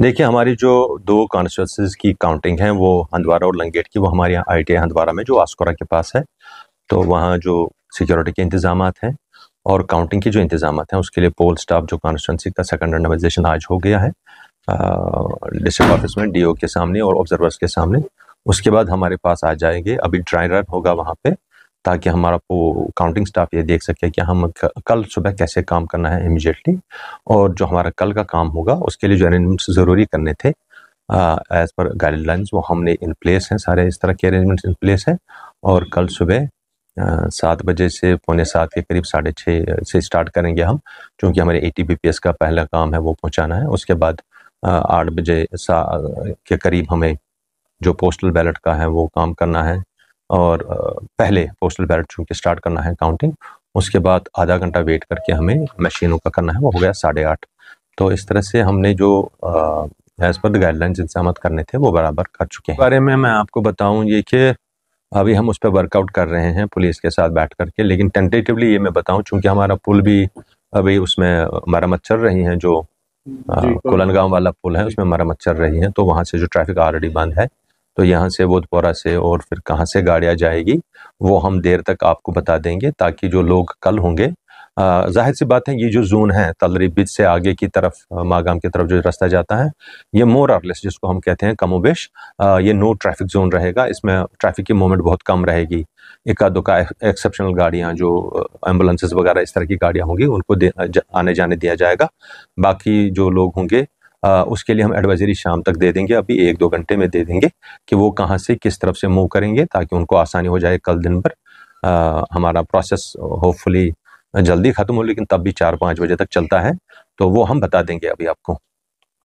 देखिए हमारी जो दो कॉन्स्टिट्यूंसीज की काउंटिंग है वो हंदवारा और लंगेट की वो हमारे यहाँ आई टी हंदवारा में जो आस्कोरा के पास है तो वहाँ जो सिक्योरिटी के इंतजाम हैं और काउंटिंग के जो इंतजाम हैं उसके लिए पोल स्टाफ जो कॉन्स्टिट्यूंसी का सेकंड रेंडमाइजेशन आज हो गया है डिस्ट्रिक्ट ऑफिस में डी के सामने और ऑब्जर्वर्स के सामने उसके बाद हमारे पास आ जाएंगे अभी ड्राई रन होगा वहाँ पर ताकि हमारा वो काउंटिंग स्टाफ ये देख सके कि हम कल सुबह कैसे काम करना है इमिजिएटली और जो हमारा कल का काम होगा उसके लिए जो अरेंजमेंट्स ज़रूरी करने थे एज पर गाइडलाइंस वो हमने इन प्लेस हैं सारे इस तरह के अरेंजमेंट्स इन प्लेस हैं और कल सुबह सात बजे से पौने सात के करीब साढ़े छः से स्टार्ट करेंगे हम क्योंकि हमारे ए टी का पहला काम है वो पहुँचाना है उसके बाद आठ बजे के करीब हमें जो पोस्टल बैलेट का है वो काम करना है और पहले पोस्टल बैलेट चुन के स्टार्ट करना है काउंटिंग उसके बाद आधा घंटा वेट करके हमें मशीनों का करना है वो हो गया साढ़े आठ तो इस तरह से हमने जो एज़ पर गाइडलाइन जिनसे करने थे वो बराबर कर चुके हैं बारे में मैं आपको बताऊँ ये कि अभी हम उस पर वर्कआउट कर रहे हैं पुलिस के साथ बैठ करके लेकिन टेंटेटिवली ये मैं बताऊँ चूँकि हमारा पुल भी अभी उसमें मरम्मत चल रही है जो कोलनगांव वाला पुल है उसमें मरम्मत चल रही है तो वहाँ से जो ट्रैफिक ऑलरेडी बंद है तो यहाँ से बोधपोरा से और फिर कहाँ से गाड़ियाँ जाएगी वो हम देर तक आपको बता देंगे ताकि जो लोग कल होंगे जाहिर सी बात है ये जो जोन है तलरी ब्रिज से आगे की तरफ मागाम की तरफ जो रास्ता जाता है ये मोर आरलेस जिसको हम कहते हैं कमोबेश ये नो ट्रैफिक जोन रहेगा इसमें ट्रैफिक की मूवमेंट बहुत कम रहेगी इक्का दुक्का एक्सेप्शनल गाड़ियाँ जो एम्बुलेंसेज वगैरह इस तरह की गाड़ियाँ होंगी उनको आने जाने दिया जाएगा बाकी जो लोग होंगे आ, उसके लिए हम एडवाइजरी शाम तक दे देंगे अभी एक दो घंटे में दे देंगे कि वो कहाँ से किस तरफ से मूव करेंगे ताकि उनको आसानी हो जाए कल दिन भर हमारा प्रोसेस होपफुली जल्दी ख़त्म हो लेकिन तब भी चार पाँच बजे तक चलता है तो वो हम बता देंगे अभी आपको